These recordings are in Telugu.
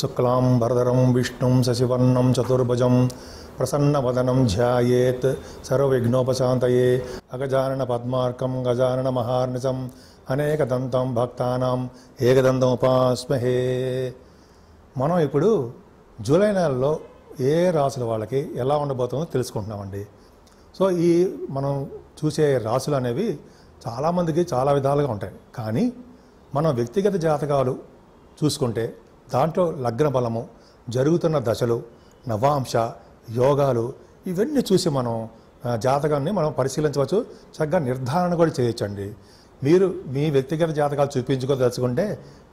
శుక్లాం విష్ణుం శశివర్ణం చతుర్భుజం ప్రసన్నవదనం शशिवर्णं సర్వవిఘ్నోపశాంతయే प्रसन्नवदनं పద్మార్కం सर्वविघ्नोपशान्तये మహార్నిజం అనేక దంతం భక్తానం ఏకదంతం ఉపాస్మహే మనం ఇప్పుడు జూలై నెలలో ఏ రాసుల వాళ్ళకి ఎలా ఉండబోతుందో తెలుసుకుంటున్నామండి సో ఈ మనం చూసే రాసులు అనేవి చాలామందికి చాలా విధాలుగా ఉంటాయి కానీ మనం వ్యక్తిగత జాతకాలు చూసుకుంటే దాంట్లో లగ్న బలము జరుగుతున్న దశలు నవాంశ యోగాలు ఇవన్నీ చూసి మనం జాతకాన్ని మనం పరిశీలించవచ్చు చక్కగా నిర్ధారణ కూడా చేయొచ్చండి మీరు మీ వ్యక్తిగత జాతకాలు చూపించుకోదలుచుకుంటే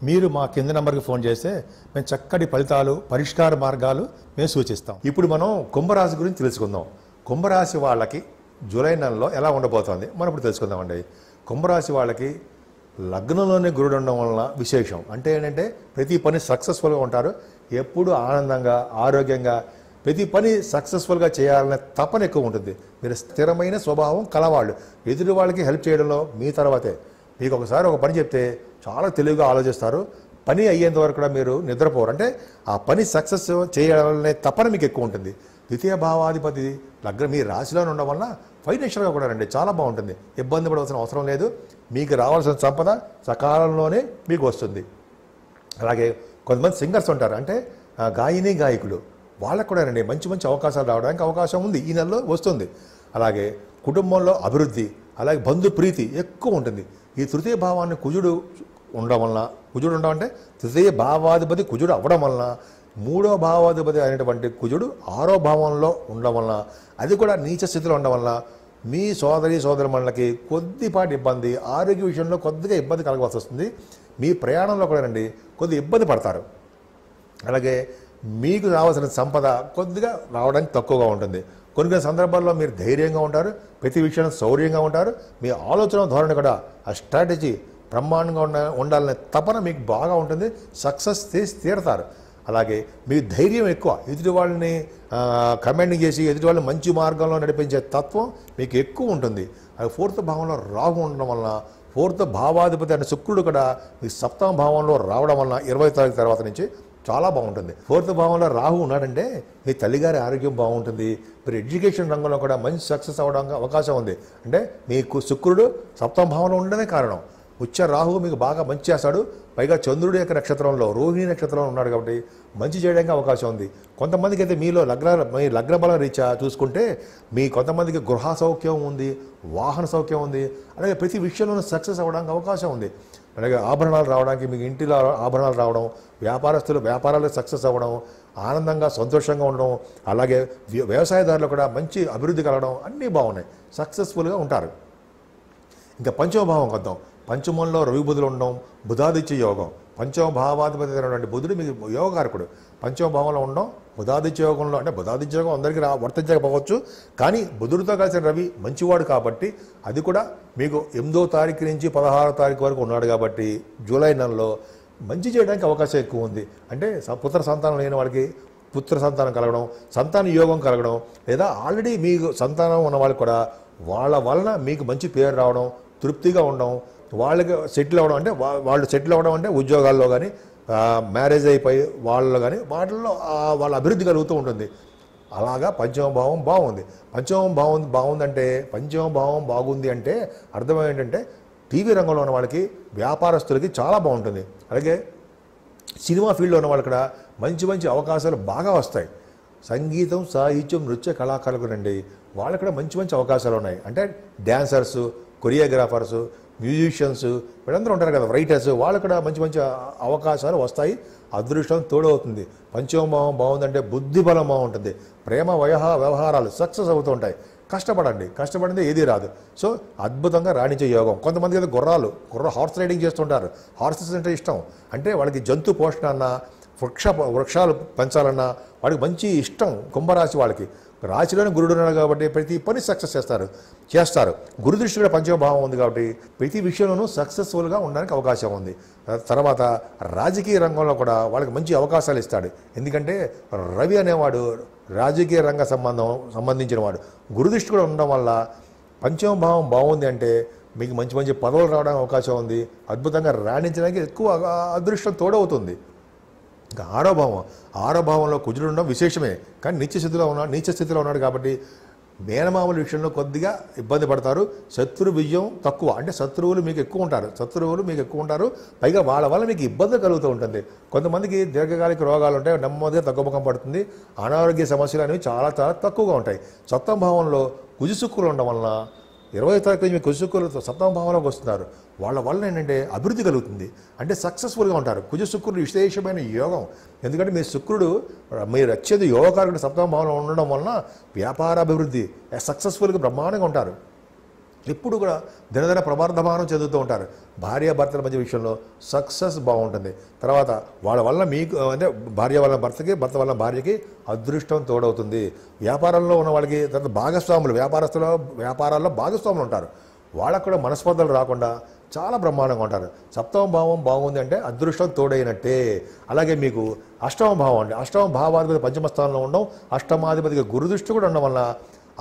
మీరు మా కింద నెంబర్కి ఫోన్ చేస్తే మేము చక్కటి ఫలితాలు పరిష్కార మార్గాలు మేము సూచిస్తాం ఇప్పుడు మనం కుంభరాశి గురించి తెలుసుకుందాం కుంభరాశి వాళ్ళకి జూలై నెలలో ఎలా ఉండబోతోంది మనం ఇప్పుడు తెలుసుకుందామండి కుంభరాశి వాళ్ళకి లగ్నంలోనే గురుడు ఉండడం వలన విశేషం అంటే ఏంటంటే ప్రతి పని సక్సెస్ఫుల్గా ఉంటారు ఎప్పుడు ఆనందంగా ఆరోగ్యంగా ప్రతి పని సక్సెస్ఫుల్గా చేయాలనే తపన ఎక్కువ ఉంటుంది మీరు స్థిరమైన స్వభావం కలవాళ్ళు ఎదురు వాళ్ళకి హెల్ప్ చేయడంలో మీ తర్వాతే మీకు ఒకసారి ఒక పని చెప్తే చాలా తెలివిగా ఆలోచిస్తారు పని అయ్యేంత వరకు కూడా మీరు నిద్రపోరు అంటే ఆ పని సక్సెస్ చేయాలనే తపన మీకు ఎక్కువ ఉంటుంది ద్వితీయ భావాధిపతి లగ్నం మీ రాశిలో ఉండడం వలన ఫైనాన్షియల్గా కూడా రండి చాలా బాగుంటుంది ఇబ్బంది పడవలసిన అవసరం లేదు మీకు రావాల్సిన సంపద సకాలంలోనే మీకు వస్తుంది అలాగే కొంతమంది సింగర్స్ ఉంటారు అంటే గాయని గాయకులు వాళ్ళకు కూడా అండి మంచి మంచి అవకాశాలు రావడానికి అవకాశం ఉంది ఈ నెలలో వస్తుంది అలాగే కుటుంబంలో అభివృద్ధి అలాగే బంధు ప్రీతి ఎక్కువ ఉంటుంది ఈ తృతీయ భావాన్ని కుజుడు ఉండడం వలన కుజుడు ఉండడం అంటే తృతీయ భావాధిపతి కుజుడు అవ్వడం వలన మూడో భావాధిపతి అనేటువంటి కుజుడు ఆరో భావంలో ఉండడం వలన అది కూడా నీచ స్థితిలో ఉండడం వలన మీ సోదరి సోదరి మండలకి కొద్దిపాటి ఇబ్బంది ఆరోగ్య విషయంలో కొద్దిగా ఇబ్బంది కలగవలసి వస్తుంది మీ ప్రయాణంలో కూడానండి కొద్దిగా ఇబ్బంది పడతారు అలాగే మీకు రావాల్సిన సంపద కొద్దిగా రావడానికి తక్కువగా ఉంటుంది కొన్ని కొన్ని సందర్భాల్లో మీరు ధైర్యంగా ఉంటారు ప్రతి విషయంలో శౌర్యంగా ఉంటారు మీ ఆలోచన ధోరణి కూడా ఆ స్ట్రాటజీ బ్రహ్మాండంగా ఉండ ఉండాలనే తపన మీకు బాగా ఉంటుంది సక్సెస్ తీసి తీరతారు అలాగే మీ ధైర్యం ఎక్కువ ఎదుటి వాళ్ళని కమెండింగ్ చేసి ఎదుటి వాళ్ళని మంచి మార్గంలో నడిపించే తత్వం మీకు ఎక్కువ ఉంటుంది అది ఫోర్త్ భావంలో రాహు ఉండడం వలన ఫోర్త్ భావాధిపతి అనే శుక్రుడు కూడా మీ సప్తమ భావంలో రావడం వలన ఇరవై తారీఖు తర్వాత నుంచి చాలా బాగుంటుంది ఫోర్త్ భావంలో రాహు ఉన్నాడంటే మీ తల్లిగారి ఆరోగ్యం బాగుంటుంది మీరు ఎడ్యుకేషన్ రంగంలో కూడా మంచి సక్సెస్ అవడానికి అవకాశం ఉంది అంటే మీకు శుక్రుడు సప్తమ భావంలో ఉండడమే కారణం వచ్చే రాహువు మీకు బాగా మంచి చేస్తాడు పైగా చంద్రుడి యొక్క నక్షత్రంలో రోహిణి నక్షత్రంలో ఉన్నాడు కాబట్టి మంచి చేయడానికి అవకాశం ఉంది కొంతమందికి అయితే మీలో లగ్న మీ లగ్న బలం రీత్యా చూసుకుంటే మీ కొంతమందికి గృహ సౌఖ్యం ఉంది వాహన సౌఖ్యం ఉంది అలాగే ప్రతి విషయంలోనూ సక్సెస్ అవ్వడానికి అవకాశం ఉంది అలాగే ఆభరణాలు రావడానికి మీకు ఇంటిలో ఆభరణాలు రావడం వ్యాపారస్తులు వ్యాపారాలు సక్సెస్ అవ్వడం ఆనందంగా సంతోషంగా ఉండడం అలాగే వ్యవసాయదారులు కూడా మంచి అభివృద్ధి కలగడం అన్నీ బాగున్నాయి సక్సెస్ఫుల్గా ఉంటారు ఇంకా పంచమభావం కొద్దాం పంచమంలో రవి బుధులు ఉండడం బుధాదిత్య యోగం పంచమ అయినటువంటి బుధుడు మీకు యోగకారకుడు పంచమ భావంలో ఉండడం బుధాదిత్య యోగంలో అంటే బుధాదిత్య యోగం అందరికీ రా వర్తించకపోవచ్చు కానీ బుధుడితో కలిసిన రవి మంచివాడు కాబట్టి అది కూడా మీకు ఎనిమిదో తారీఖు నుంచి పదహారో తారీఖు వరకు ఉన్నాడు కాబట్టి జూలై నెలలో మంచి చేయడానికి అవకాశం ఎక్కువ ఉంది అంటే పుత్ర సంతానం లేని వాడికి పుత్ర సంతానం కలగడం సంతాన యోగం కలగడం లేదా ఆల్రెడీ మీకు సంతానం ఉన్న వాళ్ళు కూడా వాళ్ళ వలన మీకు మంచి పేరు రావడం తృప్తిగా ఉండడం వాళ్ళకి సెటిల్ అవ్వడం అంటే వాళ్ళు సెటిల్ అవ్వడం అంటే ఉద్యోగాల్లో కానీ మ్యారేజ్ అయిపోయి వాళ్ళలో కానీ వాటిల్లో వాళ్ళ అభివృద్ధి కలుగుతూ ఉంటుంది అలాగా పంచమ భావం బాగుంది పంచమ భావం బాగుందంటే పంచమ భావం బాగుంది అంటే అర్థం ఏంటంటే టీవీ రంగంలో ఉన్న వాళ్ళకి వ్యాపారస్తులకి చాలా బాగుంటుంది అలాగే సినిమా ఫీల్డ్లో ఉన్న వాళ్ళు కూడా మంచి మంచి అవకాశాలు బాగా వస్తాయి సంగీతం సాహిత్యం నృత్య కళాకారులు రండి అండి వాళ్ళకి మంచి మంచి అవకాశాలు ఉన్నాయి అంటే డ్యాన్సర్సు కొరియోగ్రాఫర్సు మ్యూజిషియన్స్ వీళ్ళందరూ ఉంటారు కదా రైటర్స్ వాళ్ళు కూడా మంచి మంచి అవకాశాలు వస్తాయి అదృష్టం తోడవుతుంది పంచోమభావం బాగుందంటే బుద్ధి బలం బాగుంటుంది ప్రేమ వయహ వ్యవహారాలు సక్సెస్ అవుతూ ఉంటాయి కష్టపడండి కష్టపడింది ఏది రాదు సో అద్భుతంగా రాణించే యోగం కొంతమంది కదా గుర్రాలు గుర్ర హార్స్ రైడింగ్ చేస్తుంటారు హార్సెస్ అంటే ఇష్టం అంటే వాళ్ళకి జంతు పోషణ అన్నా వృక్ష వృక్షాలు పెంచాలన్నా వాడికి మంచి ఇష్టం కుంభరాశి వాళ్ళకి రాశిలోనే గురుడు ఉన్నాడు కాబట్టి ప్రతి పని సక్సెస్ చేస్తారు చేస్తారు గురుదృష్టి కూడా భావం ఉంది కాబట్టి ప్రతి విషయంలోనూ సక్సెస్ఫుల్గా ఉండడానికి అవకాశం ఉంది తర్వాత రాజకీయ రంగంలో కూడా వాళ్ళకి మంచి అవకాశాలు ఇస్తాడు ఎందుకంటే రవి అనేవాడు రాజకీయ రంగ సంబంధం సంబంధించిన వాడు గురుదృష్టి కూడా ఉండడం వల్ల పంచమభావం బాగుంది అంటే మీకు మంచి మంచి పదవులు రావడానికి అవకాశం ఉంది అద్భుతంగా రాణించడానికి ఎక్కువ అదృష్టం తోడవుతుంది ఇంకా ఆరో భావం ఆరో భావంలో కుజుడు ఉండడం విశేషమే కానీ నిత్య స్థితిలో ఉన్నాడు నీచ స్థితిలో ఉన్నాడు కాబట్టి మేనమామల విషయంలో కొద్దిగా ఇబ్బంది పడతారు శత్రు విజయం తక్కువ అంటే శత్రువులు మీకు ఎక్కువ ఉంటారు శత్రువులు మీకు ఎక్కువ ఉంటారు పైగా వాళ్ళ వల్ల మీకు ఇబ్బంది కలుగుతూ ఉంటుంది కొంతమందికి దీర్ఘకాలిక రోగాలు ఉంటాయి నెమ్మదిగా తగ్గుముఖం పడుతుంది అనారోగ్య సమస్యలు అనేవి చాలా చాలా తక్కువగా ఉంటాయి సప్తం భావంలో కుజుసుక్కులు ఉండడం వలన ఇరవై తారీఖు మీ కుజశుక్రులతో సప్తమ భావంలోకి వస్తున్నారు వాళ్ళ వల్ల ఏంటంటే అభివృద్ధి కలుగుతుంది అంటే సక్సెస్ఫుల్గా ఉంటారు కుజశుక్రుడు విశేషమైన యోగం ఎందుకంటే మీ శుక్రుడు మీరు వచ్చేది యోగకారుడు సప్తమ భావంలో ఉండడం వలన వ్యాపార అభివృద్ధి సక్సెస్ఫుల్గా బ్రహ్మాండంగా ఉంటారు ఎప్పుడు కూడా దినదిన ప్రవర్ధమానం చెందుతూ ఉంటారు భార్యాభర్తల మధ్య విషయంలో సక్సెస్ బాగుంటుంది తర్వాత వాళ్ళ వల్ల మీకు అంటే భార్య వల్ల భర్తకి భర్త వల్ల భార్యకి అదృష్టం తోడవుతుంది వ్యాపారంలో ఉన్న వాళ్ళకి తర్వాత భాగస్వాములు వ్యాపారస్తుల వ్యాపారాల్లో భాగస్వాములు ఉంటారు వాళ్ళకు కూడా మనస్పర్ధలు రాకుండా చాలా బ్రహ్మాండంగా ఉంటారు సప్తమ భావం బాగుంది అంటే అదృష్టం తోడైనట్టే అలాగే మీకు అష్టమ భావం అంటే అష్టమ భావాధిపతి పంచమ స్థానంలో ఉండడం అష్టమాధిపతికి గురుదృష్టి కూడా ఉండడం వల్ల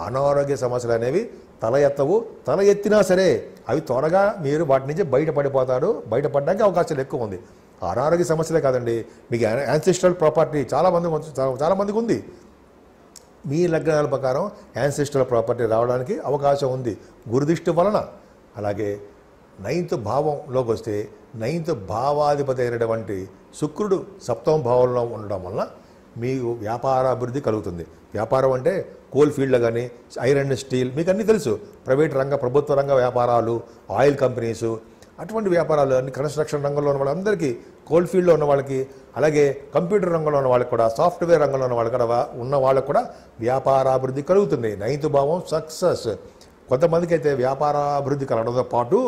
అనారోగ్య సమస్యలు అనేవి తల ఎత్తవు తల ఎత్తినా సరే అవి త్వరగా మీరు వాటి నుంచి బయటపడిపోతారు బయటపడడానికి అవకాశాలు ఎక్కువ ఉంది అనారోగ్య సమస్యలే కాదండి మీకు యాన్సిస్ట్రల్ ప్రాపర్టీ చాలామంది చాలామందికి ఉంది మీ లగ్నాల ప్రకారం యాన్సిస్ట్రల్ ప్రాపర్టీ రావడానికి అవకాశం ఉంది గురుదిష్టి వలన అలాగే నైన్త్ భావంలోకి వస్తే నైన్త్ భావాధిపతి అయినటువంటి శుక్రుడు సప్తమ భావంలో ఉండడం వలన మీ వ్యాపార అభివృద్ధి కలుగుతుంది వ్యాపారం అంటే కోల్ ఫీల్డ్లో కానీ ఐరన్ స్టీల్ మీకు అన్నీ తెలుసు ప్రైవేట్ రంగ ప్రభుత్వ రంగ వ్యాపారాలు ఆయిల్ కంపెనీసు అటువంటి వ్యాపారాలు అన్ని కన్స్ట్రక్షన్ రంగంలో ఉన్న వాళ్ళందరికీ కోల్డ్ ఫీల్డ్లో ఉన్న వాళ్ళకి అలాగే కంప్యూటర్ రంగంలో ఉన్న వాళ్ళకి కూడా సాఫ్ట్వేర్ రంగంలో ఉన్న వాళ్ళకి కూడా ఉన్న వాళ్ళకి కూడా వ్యాపారాభివృద్ధి కలుగుతుంది నైన్త్ భావం సక్సెస్ కొంతమందికి అయితే వ్యాపార అభివృద్ధి కలగడంతో పాటు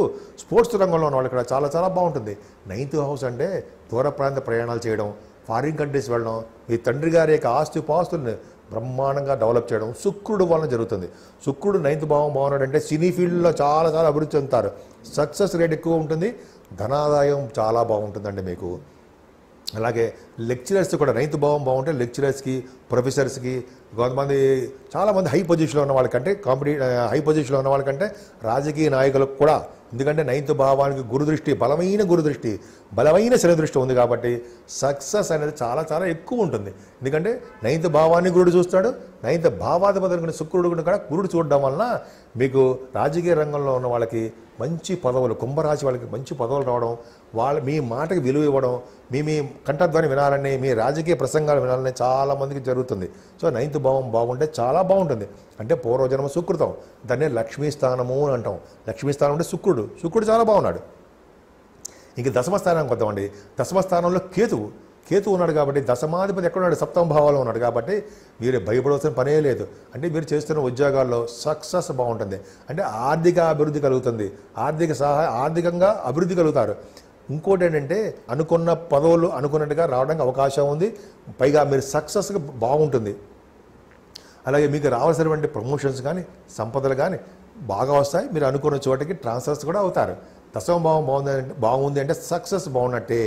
స్పోర్ట్స్ రంగంలో ఉన్న వాళ్ళకి కూడా చాలా చాలా బాగుంటుంది నైన్త్ హౌస్ అంటే దూర ప్రాంత ప్రయాణాలు చేయడం ఫారిన్ కంట్రీస్ వెళ్ళడం ఈ తండ్రి గారి యొక్క ఆస్తి పాస్తుల్ని బ్రహ్మాండంగా డెవలప్ చేయడం శుక్రుడు వలన జరుగుతుంది శుక్రుడు నైన్త్ భావం బాగున్నాడు అంటే సినీ ఫీల్డ్లో చాలాసార్లు అభివృద్ధి చెందుతారు సక్సెస్ రేట్ ఎక్కువ ఉంటుంది ధనాదాయం చాలా బాగుంటుందండి మీకు అలాగే లెక్చరర్స్ కూడా రైతు భావం బాగుంటే లెక్చరర్స్కి ప్రొఫెసర్స్కి కొంతమంది చాలామంది హై పొజిషన్లో ఉన్న వాళ్ళకంటే కాంపిటీ హై పొజిషన్లో ఉన్న వాళ్ళకంటే రాజకీయ నాయకులకు కూడా ఎందుకంటే నైన్త్ భావానికి గురుదృష్టి బలమైన గురుదృష్టి బలమైన శనిదృష్టి ఉంది కాబట్టి సక్సెస్ అనేది చాలా చాలా ఎక్కువ ఉంటుంది ఎందుకంటే నైన్త్ భావాన్ని గురుడు చూస్తాడు నైన్త్ భావాధిపతి శుక్రుడు కూడా గురుడు చూడడం వలన మీకు రాజకీయ రంగంలో ఉన్న వాళ్ళకి మంచి పదవులు కుంభరాశి వాళ్ళకి మంచి పదవులు రావడం వాళ్ళ మీ మాటకి విలువ ఇవ్వడం మీ మీ కంఠధ్వని వినాలని మీ రాజకీయ ప్రసంగాలు వినాలని చాలామందికి జరుగుతుంది సో నైన్త్ భావం బాగుంటే చాలా బాగుంటుంది అంటే పూర్వజన్మ సుకృతం దాన్ని లక్ష్మీ స్థానము అని అంటాం లక్ష్మీ స్థానం అంటే శుక్రుడు శుక్రుడు చాలా బాగున్నాడు ఇంక దశమ వద్దామండి దశమ స్థానంలో కేతువు కేతు ఉన్నాడు కాబట్టి దశమాధిపతి ఎక్కడున్నాడు సప్తమ భావాలు ఉన్నాడు కాబట్టి మీరు భయపడవలసిన పనే లేదు అంటే మీరు చేస్తున్న ఉద్యోగాల్లో సక్సెస్ బాగుంటుంది అంటే ఆర్థిక అభివృద్ధి కలుగుతుంది ఆర్థిక సహాయ ఆర్థికంగా అభివృద్ధి కలుగుతారు ఇంకోటి ఏంటంటే అనుకున్న పదవులు అనుకున్నట్టుగా రావడానికి అవకాశం ఉంది పైగా మీరు సక్సెస్ బాగుంటుంది అలాగే మీకు రావాల్సినటువంటి ప్రమోషన్స్ కానీ సంపదలు కానీ బాగా వస్తాయి మీరు అనుకున్న చోటకి ట్రాన్స్ఫర్స్ కూడా అవుతారు దశమ భావం బాగుంది బాగుంది అంటే సక్సెస్ బాగున్నట్టే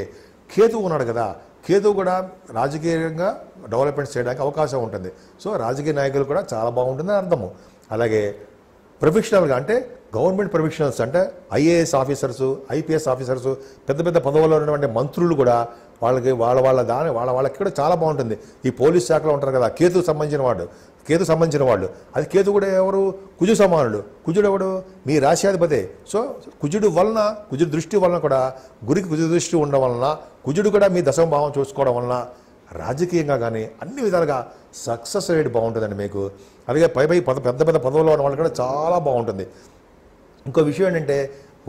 కేతు ఉన్నాడు కదా కేదు కూడా రాజకీయంగా డెవలప్మెంట్ చేయడానికి అవకాశం ఉంటుంది సో రాజకీయ నాయకులు కూడా చాలా బాగుంటుందని అర్థము అలాగే ప్రొఫెషనల్గా అంటే గవర్నమెంట్ ప్రొఫెషనల్స్ అంటే ఐఏఎస్ ఆఫీసర్సు ఐపీఎస్ ఆఫీసర్సు పెద్ద పెద్ద పదవుల్లో ఉన్నటువంటి మంత్రులు కూడా వాళ్ళకి వాళ్ళ వాళ్ళ దాని వాళ్ళ వాళ్ళకి కూడా చాలా బాగుంటుంది ఈ పోలీస్ శాఖలో ఉంటారు కదా కేతుకు సంబంధించిన వాడు కేతు సంబంధించిన వాళ్ళు అది కేతు కూడా ఎవరు కుజు సమానుడు కుజుడు ఎవడు మీ రాశ్యాధిపతే సో కుజుడు వలన కుజుడు దృష్టి వలన కూడా గురికి కుజు దృష్టి ఉండడం వలన కుజుడు కూడా మీ దశమ భావం చూసుకోవడం వలన రాజకీయంగా కానీ అన్ని విధాలుగా సక్సెస్ రేట్ బాగుంటుందండి మీకు అలాగే పై పై పద పెద్ద పెద్ద పదవులు ఉన్న వాళ్ళు కూడా చాలా బాగుంటుంది ఇంకో విషయం ఏంటంటే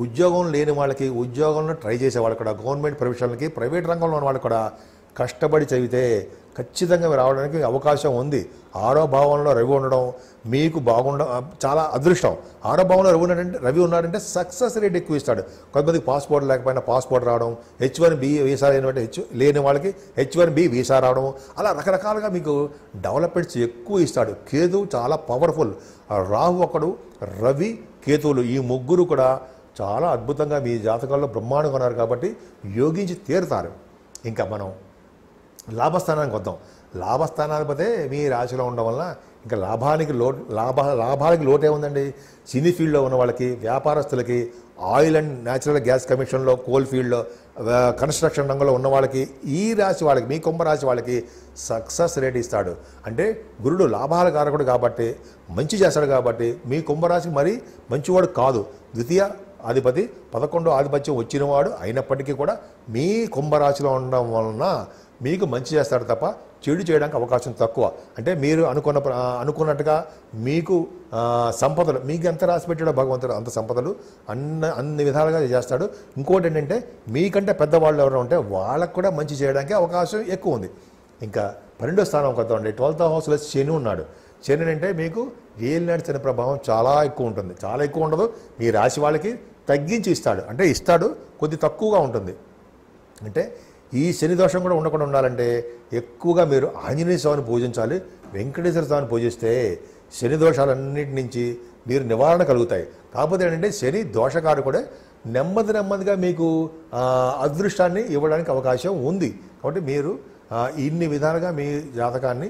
ఉద్యోగం లేని వాళ్ళకి ఉద్యోగంలో ట్రై చేసేవాళ్ళు కూడా గవర్నమెంట్ ప్రొఫెషనల్కి ప్రైవేట్ రంగంలో ఉన్న వాళ్ళు కూడా కష్టపడి చదివితే ఖచ్చితంగా రావడానికి అవకాశం ఉంది ఆరో భావంలో రవి ఉండడం మీకు బాగుండ చాలా అదృష్టం ఆరో భావంలో రవి ఉన్నాడంటే రవి ఉన్నాడంటే సక్సెస్ రేట్ ఎక్కువ ఇస్తాడు కొంతమందికి పాస్పోర్ట్ లేకపోయినా పాస్పోర్ట్ రావడం హెచ్ వన్ బి వీసా లేనివంటే హెచ్ లేని వాళ్ళకి హెచ్ వన్ బి వీసా రావడం అలా రకరకాలుగా మీకు డెవలప్మెంట్స్ ఎక్కువ ఇస్తాడు కేతు చాలా పవర్ఫుల్ రాహు ఒకడు రవి కేతువులు ఈ ముగ్గురు కూడా చాలా అద్భుతంగా మీ జాతకాల్లో బ్రహ్మాండంగా ఉన్నారు కాబట్టి యోగించి తీరుతారు ఇంకా మనం లాభస్థానానికి వద్దాం లాభస్థానాధిపతే మీ రాశిలో ఉండడం వల్ల ఇంకా లాభానికి లో లాభ లాభాలకి లోటే ఉందండి సినీ ఫీల్డ్లో ఉన్న వాళ్ళకి వ్యాపారస్తులకి ఆయిల్ అండ్ న్యాచురల్ గ్యాస్ కమిషన్లో కోల్ ఫీల్డ్లో కన్స్ట్రక్షన్ రంగంలో ఉన్న వాళ్ళకి ఈ రాశి వాళ్ళకి మీ కుంభరాశి వాళ్ళకి సక్సెస్ రేట్ ఇస్తాడు అంటే గురుడు లాభాల కారకుడు కాబట్టి మంచి చేస్తాడు కాబట్టి మీ కుంభరాశికి మరీ మంచివాడు కాదు ద్వితీయ అధిపతి పదకొండో ఆధిపత్యం వచ్చినవాడు అయినప్పటికీ కూడా మీ కుంభరాశిలో ఉండడం వలన మీకు మంచి చేస్తాడు తప్ప చెడు చేయడానికి అవకాశం తక్కువ అంటే మీరు అనుకున్న అనుకున్నట్టుగా మీకు సంపదలు మీకు ఎంత రాసి పెట్టాడో భగవంతుడు అంత సంపదలు అన్న అన్ని విధాలుగా చేస్తాడు ఇంకోటి ఏంటంటే మీకంటే పెద్దవాళ్ళు ఎవరైనా ఉంటే వాళ్ళకు కూడా మంచి చేయడానికి అవకాశం ఎక్కువ ఉంది ఇంకా పన్నెండో స్థానం కదా ఉండే ట్వెల్త్ హౌస్లో శని ఉన్నాడు శని అంటే మీకు ఏలినాడు శని ప్రభావం చాలా ఎక్కువ ఉంటుంది చాలా ఎక్కువ ఉండదు మీ రాశి వాళ్ళకి తగ్గించి ఇస్తాడు అంటే ఇస్తాడు కొద్ది తక్కువగా ఉంటుంది అంటే ఈ శని దోషం కూడా ఉండకుండా ఉండాలంటే ఎక్కువగా మీరు ఆంజనేయ స్వామిని పూజించాలి వెంకటేశ్వర స్వామిని పూజిస్తే శని దోషాలన్నిటి నుంచి మీరు నివారణ కలుగుతాయి కాకపోతే ఏంటంటే శని దోషకాడు కూడా నెమ్మది నెమ్మదిగా మీకు అదృష్టాన్ని ఇవ్వడానికి అవకాశం ఉంది కాబట్టి మీరు ఇన్ని విధాలుగా మీ జాతకాన్ని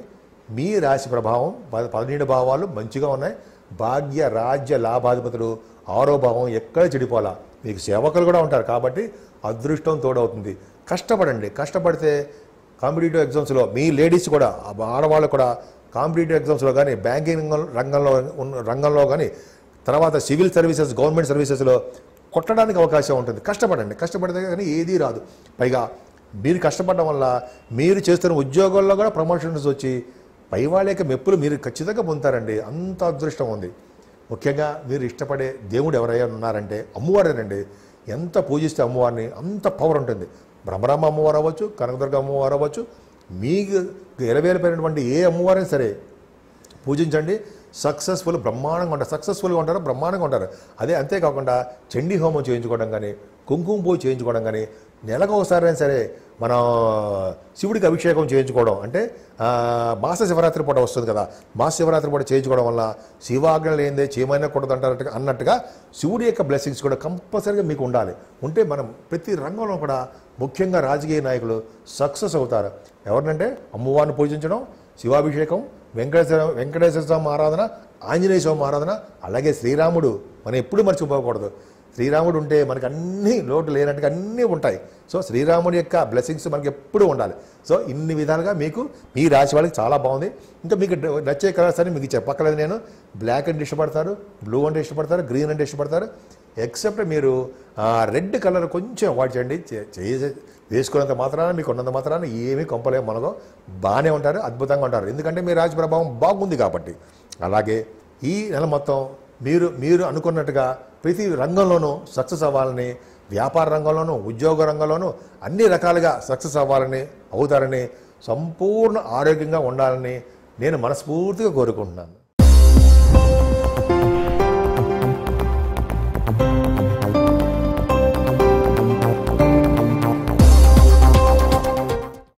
మీ రాశి ప్రభావం పదిహేడు భావాలు మంచిగా ఉన్నాయి భాగ్య రాజ్య లాభాధిపతులు ఆరో భావం ఎక్కడ చెడిపోలా మీకు సేవకులు కూడా ఉంటారు కాబట్టి అదృష్టం తోడవుతుంది కష్టపడండి కష్టపడితే కాంపిటేటివ్ ఎగ్జామ్స్లో మీ లేడీస్ కూడా ఆడవాళ్ళు కూడా కాంపిటేటివ్ ఎగ్జామ్స్లో కానీ బ్యాంకింగ్ రంగంలో రంగంలో కానీ తర్వాత సివిల్ సర్వీసెస్ గవర్నమెంట్ సర్వీసెస్లో కొట్టడానికి అవకాశం ఉంటుంది కష్టపడండి కష్టపడితే కానీ ఏదీ రాదు పైగా మీరు కష్టపడడం వల్ల మీరు చేస్తున్న ఉద్యోగాల్లో కూడా ప్రమోషన్స్ వచ్చి పై యొక్క మెప్పులు మీరు ఖచ్చితంగా పొందుతారండి అంత అదృష్టం ఉంది ముఖ్యంగా మీరు ఇష్టపడే దేవుడు ఎవరైనా ఉన్నారంటే అమ్మవారేనండి ఎంత పూజిస్తే అమ్మవారిని అంత పవర్ ఉంటుంది భ్రమరామ అమ్మవారు అవ్వచ్చు కనకదుర్గ అమ్మవారు అవ్వచ్చు మీకు ఎలవేలిపోయినటువంటి ఏ అమ్మవారైనా సరే పూజించండి సక్సెస్ఫుల్ బ్రహ్మాండంగా ఉంటారు సక్సెస్ఫుల్గా ఉంటారు బ్రహ్మాండంగా ఉంటారు అదే అంతేకాకుండా చండీ హోమం చేయించుకోవడం కానీ కుంకుమ పూజ చేయించుకోవడం కానీ నెలకు అయినా సరే మనం శివుడికి అభిషేకం చేయించుకోవడం అంటే మాస శివరాత్రి పూట వస్తుంది కదా మాస శివరాత్రి పూట చేయించుకోవడం వల్ల శివాగ్నలు ఏందే చేయమైనా కూడదు అంటారట్టుగా అన్నట్టుగా శివుడి యొక్క బ్లెస్సింగ్స్ కూడా కంపల్సరీగా మీకు ఉండాలి ఉంటే మనం ప్రతి రంగంలో కూడా ముఖ్యంగా రాజకీయ నాయకులు సక్సెస్ అవుతారు ఎవరినంటే అమ్మవారిని పూజించడం శివాభిషేకం వెంకటేశ్వర వెంకటేశ్వర స్వామి ఆరాధన ఆంజనేయ స్వామి ఆరాధన అలాగే శ్రీరాముడు మనం ఎప్పుడు మర్చిపోకూడదు శ్రీరాముడు ఉంటే మనకు అన్ని లోటు లేనట్టుగా అన్నీ ఉంటాయి సో శ్రీరాముడి యొక్క బ్లెస్సింగ్స్ మనకి ఎప్పుడూ ఉండాలి సో ఇన్ని విధాలుగా మీకు మీ రాశి వాళ్ళకి చాలా బాగుంది ఇంకా మీకు నచ్చే కలర్స్ అని మీకు చెప్పక్కలేదు నేను బ్లాక్ అంటే ఇష్టపడతారు బ్లూ అంటే ఇష్టపడతారు గ్రీన్ అంటే ఇష్టపడతారు ఎక్సెప్ట్ మీరు రెడ్ కలర్ కొంచెం అవాయిడ్ చేయండి వేసుకున్నంత మాత్రాన మీకు ఉన్నంత మాత్రాన ఏమీ కొంపలేము మనలో బాగానే ఉంటారు అద్భుతంగా ఉంటారు ఎందుకంటే మీ రాశి ప్రభావం బాగుంది కాబట్టి అలాగే ఈ నెల మొత్తం మీరు మీరు అనుకున్నట్టుగా ప్రతి రంగంలోనూ సక్సెస్ అవ్వాలని వ్యాపార రంగంలోనూ ఉద్యోగ రంగంలోనూ అన్ని రకాలుగా సక్సెస్ అవ్వాలని అవుతారని సంపూర్ణ ఆరోగ్యంగా ఉండాలని నేను మనస్ఫూర్తిగా కోరుకుంటున్నాను